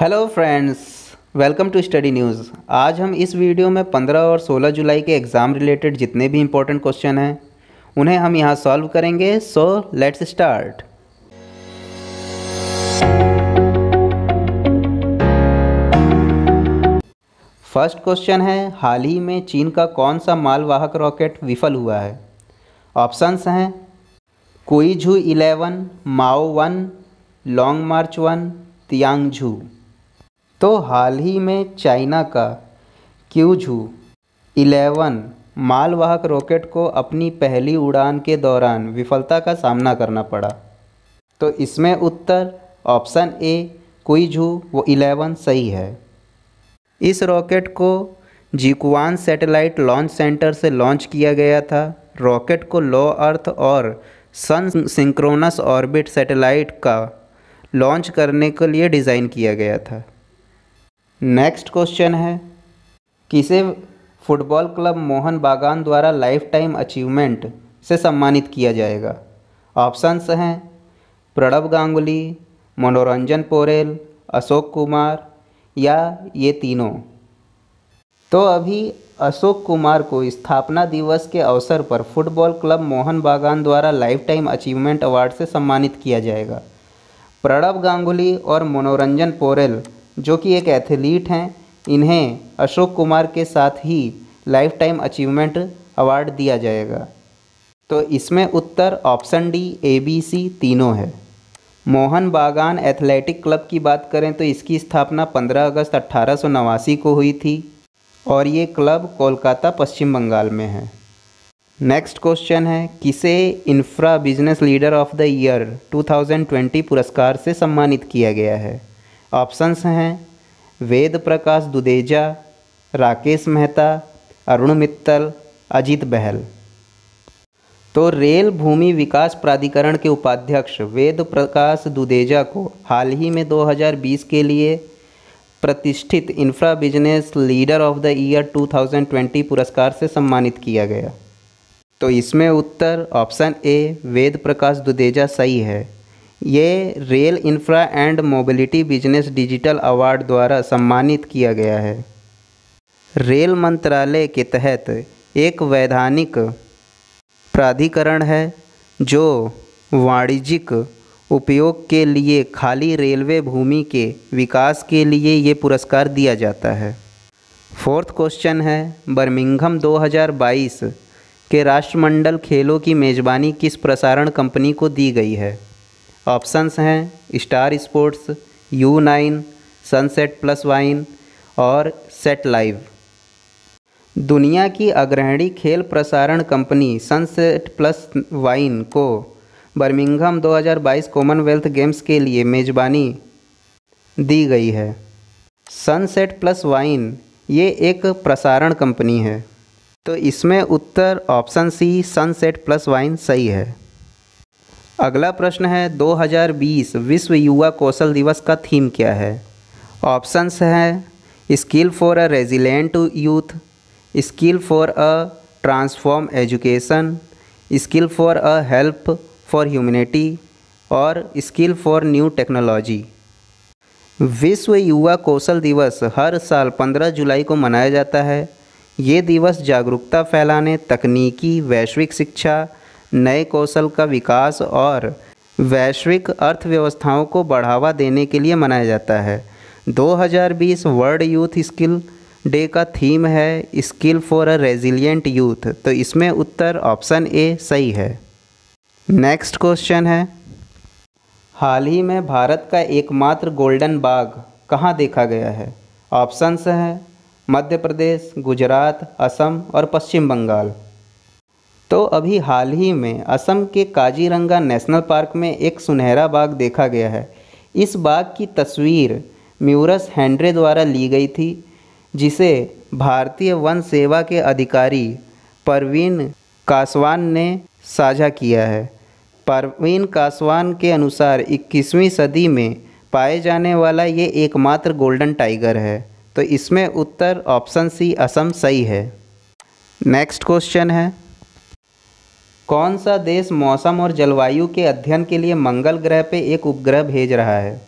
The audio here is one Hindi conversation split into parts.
hello friends welcome to study news आज हम इस वीडियो में 15 और 16 जुलाई के एग्ज़ाम रिलेटेड जितने भी इम्पोर्टेंट क्वेश्चन हैं उन्हें हम यहाँ सॉल्व करेंगे so let's start first question है हाल ही में चीन का कौन सा मालवाहक रॉकेट विफल हुआ है ऑप्शंस हैं झू इलेवन माओ one long march one Tianzhou तो हाल ही में चाइना का क्यूजू 11 मालवाहक रॉकेट को अपनी पहली उड़ान के दौरान विफलता का सामना करना पड़ा तो इसमें उत्तर ऑप्शन ए कुइझू वो 11 सही है इस रॉकेट को जिकुआन सैटेलाइट लॉन्च सेंटर से लॉन्च किया गया था रॉकेट को लो अर्थ और सन सिंक्रोनस ऑर्बिट सैटेलाइट का लॉन्च करने के लिए डिज़ाइन किया गया था नेक्स्ट क्वेश्चन है किसे फुटबॉल क्लब मोहन बागान द्वारा लाइफ टाइम अचीवमेंट से सम्मानित किया जाएगा ऑप्शंस हैं प्रणब गांगुली मनोरंजन पोरेल अशोक कुमार या ये तीनों तो अभी अशोक कुमार को स्थापना दिवस के अवसर पर फुटबॉल क्लब मोहन बागान द्वारा लाइफ टाइम अचीवमेंट अवार्ड से सम्मानित किया जाएगा प्रणब गांगुली और मनोरंजन पोरेल जो कि एक एथलीट हैं इन्हें अशोक कुमार के साथ ही लाइफ टाइम अचीवमेंट अवार्ड दिया जाएगा तो इसमें उत्तर option D A B C तीनों है मोहन बागान एथलेटिक क्लब की बात करें तो इसकी स्थापना 15 अगस्त अट्ठारह को हुई थी और ये क्लब कोलकाता पश्चिम बंगाल में है नेक्स्ट क्वेश्चन है किसे infra business leader of the year 2020 पुरस्कार से सम्मानित किया गया है ऑप्शंस हैं वेद प्रकाश दुदेजा राकेश मेहता अरुण मित्तल अजीत बहल तो रेल भूमि विकास प्राधिकरण के उपाध्यक्ष वेद प्रकाश दुदेजा को हाल ही में 2020 के लिए प्रतिष्ठित infra business leader of the year 2020 पुरस्कार से सम्मानित किया गया तो इसमें उत्तर ऑप्शन ए वेद प्रकाश दुदेजा सही है ये rail infra and mobility business digital award द्वारा सम्मानित किया गया है रेल मंत्रालय के तहत एक वैधानिक प्राधिकरण है जो वाणिज्यिक उपयोग के लिए खाली रेलवे भूमि के विकास के लिए ये पुरस्कार दिया जाता है फोर्थ क्वेश्चन है बर्मिंगम 2022 के राष्ट्रमंडल खेलों की मेज़बानी किस प्रसारण कंपनी को दी गई है ऑप्शंस हैं Star Sports U nine sunset plus wine और सेट लाइव दुनिया की अग्रहणी खेल प्रसारण कंपनी सनसेट प्लस वाइन को बर्मिंघम 2022 कॉमनवेल्थ गेम्स के लिए मेज़बानी दी गई है सनसेट प्लस वाइन ये एक प्रसारण कंपनी है तो इसमें उत्तर option C sunset plus wine सही है अगला प्रश्न है 2020 विश्व युवा कौशल दिवस का थीम क्या है ऑप्शंस हैं skill for a resilient youth skill for a transform education skill for a help for humanity और स्किल फॉर न्यू टेक्नोलॉजी विश्व युवा कौशल दिवस हर साल 15 जुलाई को मनाया जाता है ये दिवस जागरूकता फैलाने तकनीकी वैश्विक शिक्षा नए कौशल का विकास और वैश्विक अर्थव्यवस्थाओं को बढ़ावा देने के लिए मनाया जाता है 2020 वर्ल्ड यूथ स्किल डे का थीम है skill for a resilient youth तो इसमें उत्तर ऑप्शन ए सही है नेक्स्ट क्वेश्चन है हाल ही में भारत का एकमात्र गोल्डन बाग कहाँ देखा गया है ऑप्शंस हैं मध्य प्रदेश गुजरात असम और पश्चिम बंगाल तो अभी हाल ही में असम के काजीरंगा नेशनल पार्क में एक सुनहरा बाग देखा गया है इस बाग की तस्वीर म्यूरस हैंड्रे द्वारा ली गई थी जिसे भारतीय वन सेवा के अधिकारी परवीन कासवान ने साझा किया है परवीन कासवान के अनुसार 21वीं सदी में पाए जाने वाला ये एकमात्र गोल्डन टाइगर है तो इसमें उत्तर ऑप्शन सी असम सही है नेक्स्ट क्वेश्चन है कौन सा देश मौसम और जलवायु के अध्ययन के लिए मंगल ग्रह पे एक उपग्रह भेज रहा है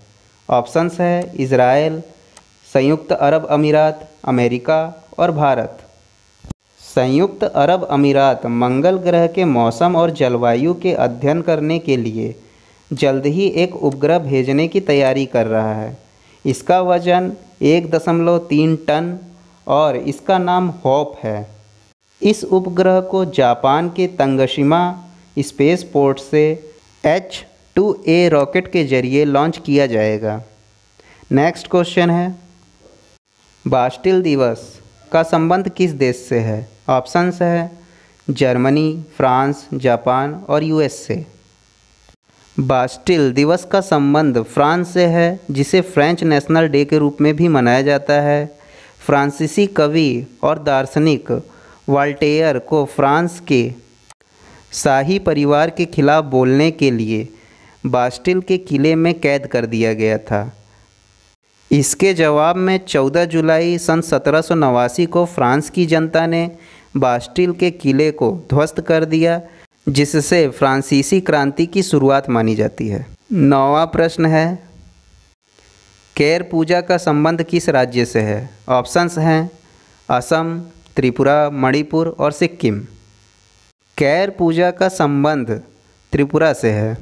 ऑप्शंस है इसराइल संयुक्त अरब अमीरात अमेरिका और भारत संयुक्त अरब अमीरात मंगल ग्रह के मौसम और जलवायु के अध्ययन करने के लिए जल्द ही एक उपग्रह भेजने की तैयारी कर रहा है इसका वजन एक दशमलव तीन टन और इसका नाम होप है इस उपग्रह को जापान के तंगशिमा स्पेस पोर्ट से एच टू ए रॉकेट के जरिए लॉन्च किया जाएगा नेक्स्ट क्वेश्चन है बास्टिल दिवस का संबंध किस देश से है ऑप्शंस है जर्मनी फ्रांस जापान और यूएस से बास्टिल दिवस का संबंध फ्रांस से है जिसे फ्रेंच नेशनल डे के रूप में भी मनाया जाता है फ्रांसीसी कवि और दार्शनिक वाल्टेयर को फ्रांस के शाही परिवार के खिलाफ बोलने के लिए बास्टिल के किले में कैद कर दिया गया था इसके जवाब में 14 जुलाई सन सत्रह को फ्रांस की जनता ने बास्टिल के किले को ध्वस्त कर दिया जिससे फ्रांसीसी क्रांति की शुरुआत मानी जाती है नौवा प्रश्न है कैर पूजा का संबंध किस राज्य से है ऑप्शंस हैं असम त्रिपुरा मणिपुर और सिक्किम कैर पूजा का संबंध त्रिपुरा से है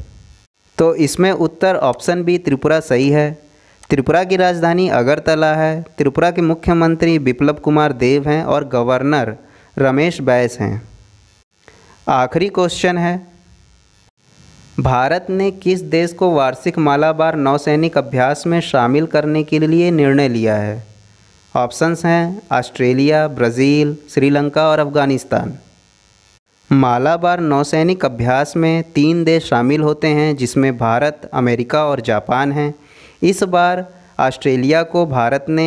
तो इसमें उत्तर ऑप्शन बी त्रिपुरा सही है त्रिपुरा की राजधानी अगरतला है त्रिपुरा के मुख्यमंत्री विप्लव कुमार देव हैं और गवर्नर रमेश बैस हैं आखिरी क्वेश्चन है भारत ने किस देश को वार्षिक मालाबार नौसैनिक अभ्यास में शामिल करने के लिए निर्णय लिया है ऑप्शंस हैं ऑस्ट्रेलिया ब्राज़ील श्रीलंका और अफ़गानिस्तान मालाबार नौसैनिक अभ्यास में तीन देश शामिल होते हैं जिसमें भारत अमेरिका और जापान हैं इस बार ऑस्ट्रेलिया को भारत ने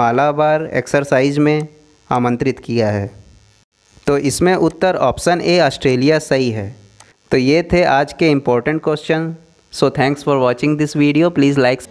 मालाबार एक्सरसाइज में आमंत्रित किया है तो इसमें उत्तर ऑप्शन ए ऑस्ट्रेलिया सही है तो ये थे आज के important question so thanks for watching this video please like